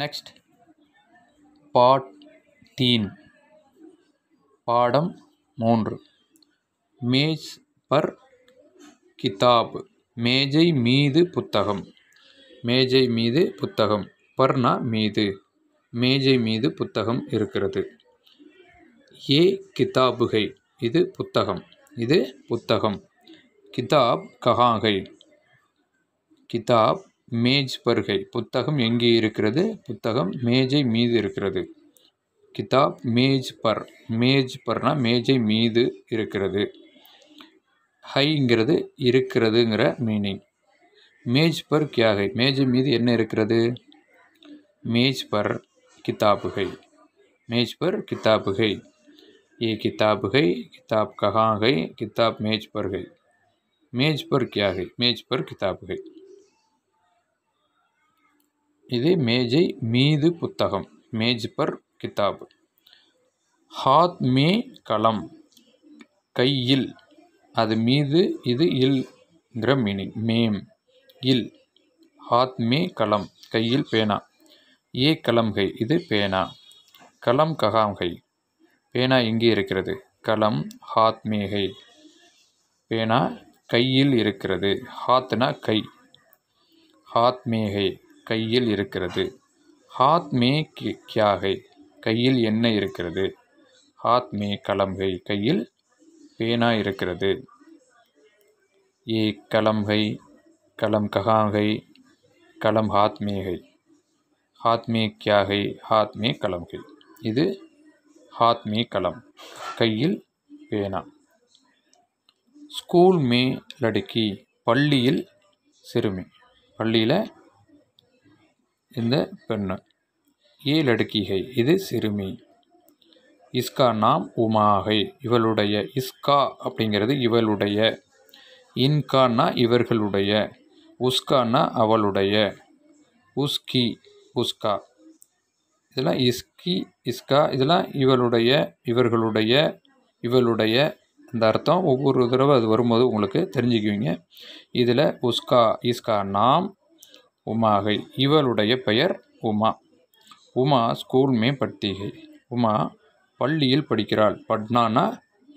next பாட் தீன் பாடம் மூன்று மேஜ் per கிதாப் மேஜை மீது புத்தகம் மேஜை மீது புத்தகம் பர்னா மீது மேஜை மீது புத்தகம் இருக்கிறது ஏ கிதாபுகை இது புத்தகம் இது புத்தகம் கிதாப் கஹாங்கை கிதாப் மேஜ் பருகை புத்தகம் எங்கே இருக்கிறது புத்தகம் மேஜை மீது இருக்கிறது கிதாப் மேஜ் பர் மேஜ் பர்னா மேஜை மீது இருக்கிறது ஹைங்கிறது இருக்கிறதுங்கிற மீனிங் மேஜ் பர் கியாகை மேஜை மீது என்ன இருக்கிறது மேஜ் பர் கிதாபுகை மேஜ் பர் கிதாபுகை ஏ किताब கிதாப் ககாகை கிதாப் மேஜ் किताब மேஜ் பர் கியாகை மேஜ் பர் क्या இது மேஜை மீது புத்தகம் மேஜ் பர் கிதாப் ஹாத் மே களம் கையில் அது மீது இது இல்ங்கிற மீனிங் மேம் இல் ஹாத் மே களம் கையில் பேனா ஏ களம் கை இது பேனா களம் ககாம் கை பேனா எங்கே இருக்கிறது களம் ஹாத் மேகை பேனா கையில் இருக்கிறது ஹாத்னா கை ஹாத் மேகை கையில் இருக்கிறது ஹாத் மே கியாகை கையில் என்ன இருக்கிறது ஹாத் மே கலம்கை கையில் பேனா இருக்கிறது ஏ கலம்கை கலம் ககாங்கை கலம் ஹாத்மேகை ஹாத்மே கியாகை ஹாத்மே கலம்கை இது ஹாத்மே கலம் கையில் பேனா ஸ்கூல் மே லடுக்கி பள்ளியில் சிறுமி பள்ளியில் இந்த பெண்ணு ஏ இது சிறுமி இஸ்கா நாம் உமாகை இவளுடைய இஸ்கா அப்படிங்கிறது இவளுடைய இன்கான்னா இவர்களுடைய உஸ்கான்னா அவளுடைய உஸ்கி உஸ்கா இதெல்லாம் இஸ்கி இஸ்கா இதெல்லாம் இவளுடைய இவர்களுடைய இவளுடைய இந்த அர்த்தம் ஒவ்வொரு தடவை அது வரும்போது உங்களுக்கு தெரிஞ்சுக்குவீங்க இதில் உஸ்கா இஸ்கா நாம் உமாகை இவளுடைய பெயர் உமா உமா ஸ்கூல் மே பட்டிகை உமா பள்ளியில் படிக்கிறாள் பட்னானா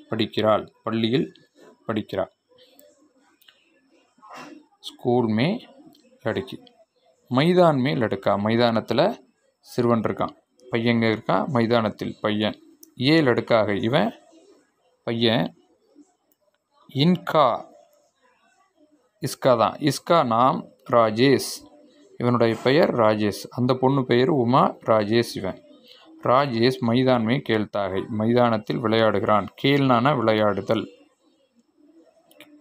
படிக்கிறாள் பள்ளியில் படிக்கிறாள் ஸ்கூல் மே லடுக்கி மைதான் மே லடுக்கா மைதானத்தில் சிறுவன் இருக்கான் பையங்க இருக்கான் மைதானத்தில் பையன் ஏ லடுக்காக இவன் பையன் இன்கா இஸ்கா தான் இஸ்கா நாம் ராஜேஷ் இவனுடைய பெயர் ராஜேஷ் அந்த பொண்ணு பெயர் உமா ராஜேஷ் இவன் ராஜேஷ் மைதான்மை கேள்தாகை மைதானத்தில் விளையாடுகிறான் கேள்னான விளையாடுதல்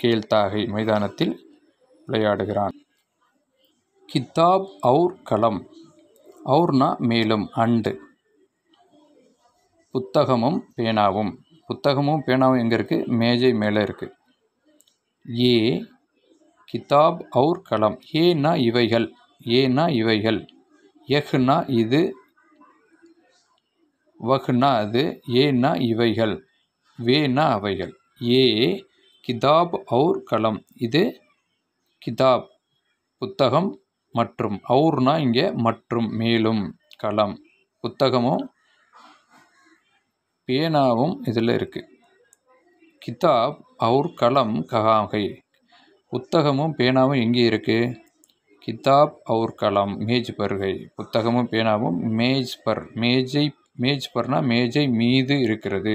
கேள்தாகை மைதானத்தில் விளையாடுகிறான் கித்தாப் அவுர் களம் அவுர்னா மேலும் அண்டு புத்தகமும் பேனாவும் புத்தகமும் பேனாவும் எங்கே இருக்குது மேஜை மேலே இருக்குது ஏ கிதாப் அவுர் களம் ஏன்னா இவைகள் ஏனா இவைகள் எஹ்னா இது வஹ்னா அது ஏனா இவைகள் வேனா அவைகள் ஏ கிதாப் அவுர் களம் இது கிதாப் புத்தகம் மற்றும் அவுர்னா இங்கே மற்றும் மேலும் களம் புத்தகமும் பேனாவும் இதில் இருக்குது கிதாப் அவுர் களம் ககாகை புத்தகமும் பேனாவும் எங்கே இருக்குது கிதாப் அவுர் கலாம் மேஜ் பருகை புத்தகமும் பேனாவும் மேஜ் பர் மேஜை மேஜ் பர்னா மேஜை மீது இருக்கிறது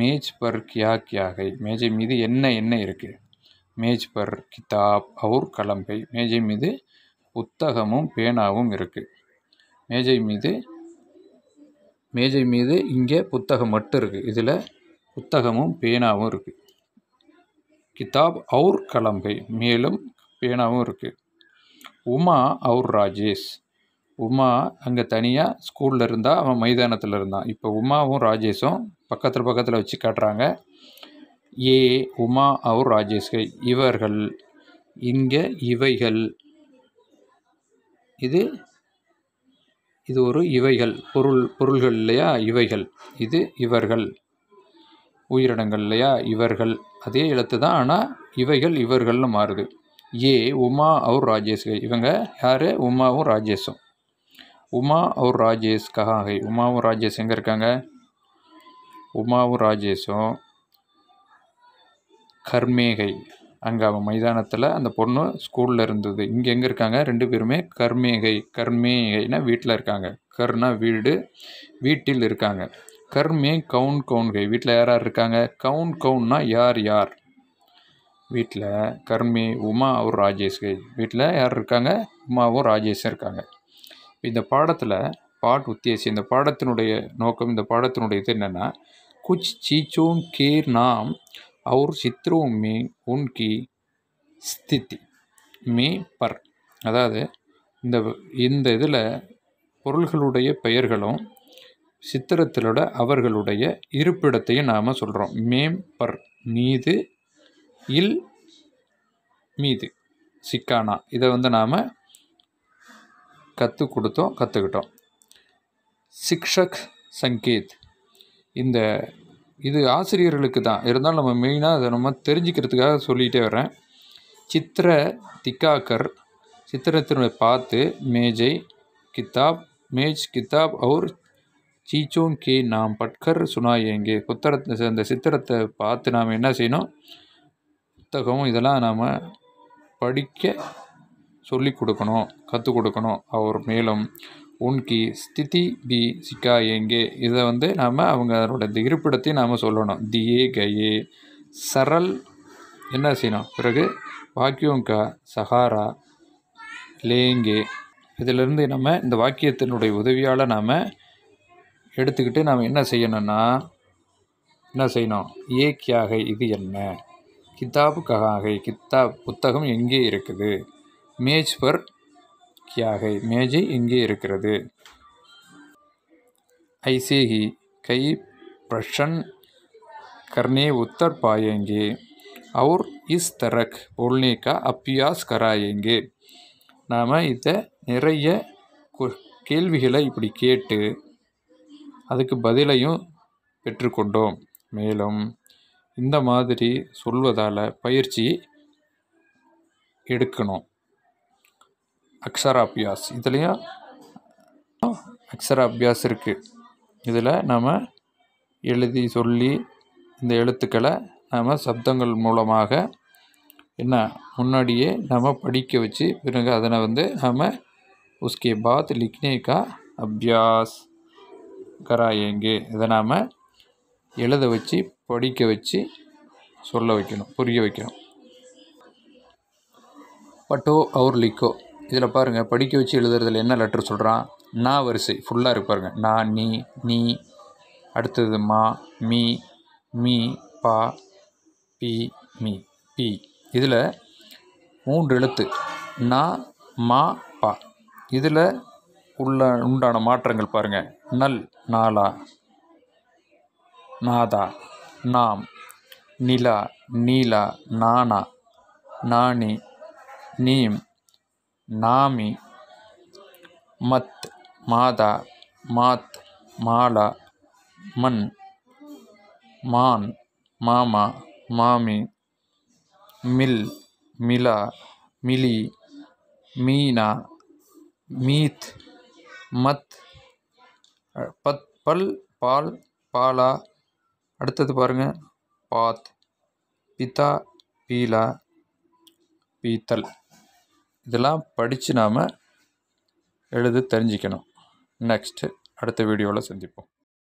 மேஜ் பர் கியா கியாகை மேஜை மீது என்ன என்ன இருக்குது மேஜ் பர் கிதாப் அவுர் கலம்பை மேஜை மீது புத்தகமும் பேனாவும் இருக்குது மேஜை மீது மேஜை மீது இங்கே புத்தகம் மட்டும் இருக்குது இதில் புத்தகமும் பேனாவும் இருக்குது கிதாப் அவுர் கலம்பை மேலும் பேனாவும் இருக்குது உமா அவுர் ராஜேஷ் உமா அங்கே தனியாக ஸ்கூலில் இருந்தால் அவன் மைதானத்தில் இருந்தான் இப்போ உமாவும் ராஜேஷும் பக்கத்தில் பக்கத்தில் வச்சு காட்டுறாங்க ஏ உமா அவுர் ராஜேஷ்கை இவர்கள் இங்கே இவைகள் இது இது ஒரு இவைகள் பொருள் பொருள்கள் இல்லையா இவைகள் இது இவர்கள் உயிரினங்கள் இல்லையா இவர்கள் அதே எழுத்து தான் ஆனால் இவைகள் இவர்கள்னு மாறுது ஏ உமா அவுர் ராஜேஷ் இவங்க யார் உமாவும் ராஜேஷும் உமா அவுர் ராஜேஷ் கஹாகை உமாவும் ராஜேஷ் எங்கே இருக்காங்க உமாவும் ராஜேஷும் கர்மேகை அங்கே அவன் மைதானத்தில் அந்த பொண்ணு ஸ்கூலில் இருந்தது இங்கே எங்கே இருக்காங்க ரெண்டு பேருமே கர்மேகை கர்மேகைனா வீட்டில் இருக்காங்க கர்னா வீடு வீட்டில் இருக்காங்க கர்மே கவுன் கவுன் கை வீட்டில் யார் யார் இருக்காங்க கவுன் கவுன்னா யார் யார் வீட்டில் கர்மி உமா அவர் ராஜேஷ் கை வீட்டில் யார் இருக்காங்க உமாவும் ராஜேஷும் இருக்காங்க இந்த பாடத்தில் பாட் உத்தேசி இந்த பாடத்தினுடைய நோக்கம் இந்த பாடத்தினுடைய இது என்னென்னா குச் சீச்சோன் கீர் நாம் और மீ உன் கி ஸ்தித்தி மே பர் அதாவது இந்த இந்த இதில் பொருள்களுடைய பெயர்களும் சித்திரத்திலோட அவர்களுடைய இருப்பிடத்தையும் நாம் சொல்கிறோம் மேம்பர் மீது இல் மீது சிக்கானா இதை வந்து நாம் கற்றுக் கொடுத்தோம் கற்றுக்கிட்டோம் சிக்ஷக் சங்கேத் இந்த இது ஆசிரியர்களுக்கு தான் இருந்தாலும் நம்ம மெயினாக அதை நம்ம தெரிஞ்சுக்கிறதுக்காக சொல்லிகிட்டே வரேன் சித்திர திக்காக்கர் சித்திரத்தினுடைய பார்த்து மேஜை கித்தாப் மேஜ் கித்தாப் அவுர் சீச்சோங் கே நாம் பட்கர் சுனாயேங்கே புத்தரத்தை அந்த சித்திரத்தை பார்த்து நாம் என்ன செய்யணும் புத்தகம் இதெல்லாம் நாம் படிக்க சொல்லி கொடுக்கணும் கற்றுக் கொடுக்கணும் அவர் மேலும் உன்கி ஸ்திதி பி சிக்கா எங்கே இதை வந்து நாம் அவங்க அவங்களோட இருப்பிடத்தையும் நாம் சொல்லணும் தியே கயே சரல் என்ன செய்யணும் பிறகு வாக்கியோங்கா சஹாரா லேங்கே இதிலிருந்து நம்ம இந்த வாக்கியத்தினுடைய உதவியால் நாம் எடுத்துக்கிட்டு நாம் என்ன செய்யணும்னா என்ன செய்யணும் ஏ கியாகை இது என்ன கித்தாபு ககாகை கித்தா புத்தகம் எங்கே இருக்குது மேஜ் பர் கியாகை மேஜை எங்கே இருக்கிறது ஐசேகி கை பிரஷன் கர்ணே உத்தர் பாயங்கே அவுர் இஸ் தரக் बोलने அப்பியாஸ் கராயங்கே நாம் இதை நிறைய கேள்விகளை இப்படி கேட்டு அதுக்கு பதிலையும் பெற்றுக்கொண்டோம் மேலும் இந்த மாதிரி சொல்வதால் பயிற்சி எடுக்கணும் அக்ஷராபியாஸ் இதுலேயும் அக்ஷராபியாஸ் இருக்குது இதில் நாம் எழுதி சொல்லி இந்த எழுத்துக்களை நாம் சப்தங்கள் மூலமாக என்ன முன்னாடியே நாம் படிக்க வச்சு பிறகு அதனை வந்து நாம் உஸ்கே பாத் லிக்னேகா அபியாஸ் கரா எங்கே இதை நாம் எழுத வச்சு படிக்க வச்சு சொல்ல வைக்கணும் புரிய வைக்கணும் பட்டோ அவர் லிக்கோ இதில் பாருங்கள் படிக்க வச்சு எழுதுறதுல என்ன லெட்ரு சொல்கிறான் நான் வரிசை ஃபுல்லாக இருக்கு பாருங்கள் நான் நீ நீ அடுத்தது மா மீ மீ பா பி மீ பி இதில் மூன்று எழுத்து நா மா பா இதில் உள்ள உண்டான மாற்றங்கள் பாருங்கள் नल नाला नादा नाम नीला नीला नाना नानी नीम नामी मत मादा मात माला मन मान मामा मामी मिल मिला मिली मीना मीत मत பல் பால் பாலா அடுத்தது பாருங்கள் பாத் பிதா பீலா பீத்தல் இதெல்லாம் படித்து நாம் எழுது தெரிஞ்சுக்கணும் நெக்ஸ்ட்டு அடுத்த வீடியோவில் சந்திப்போம்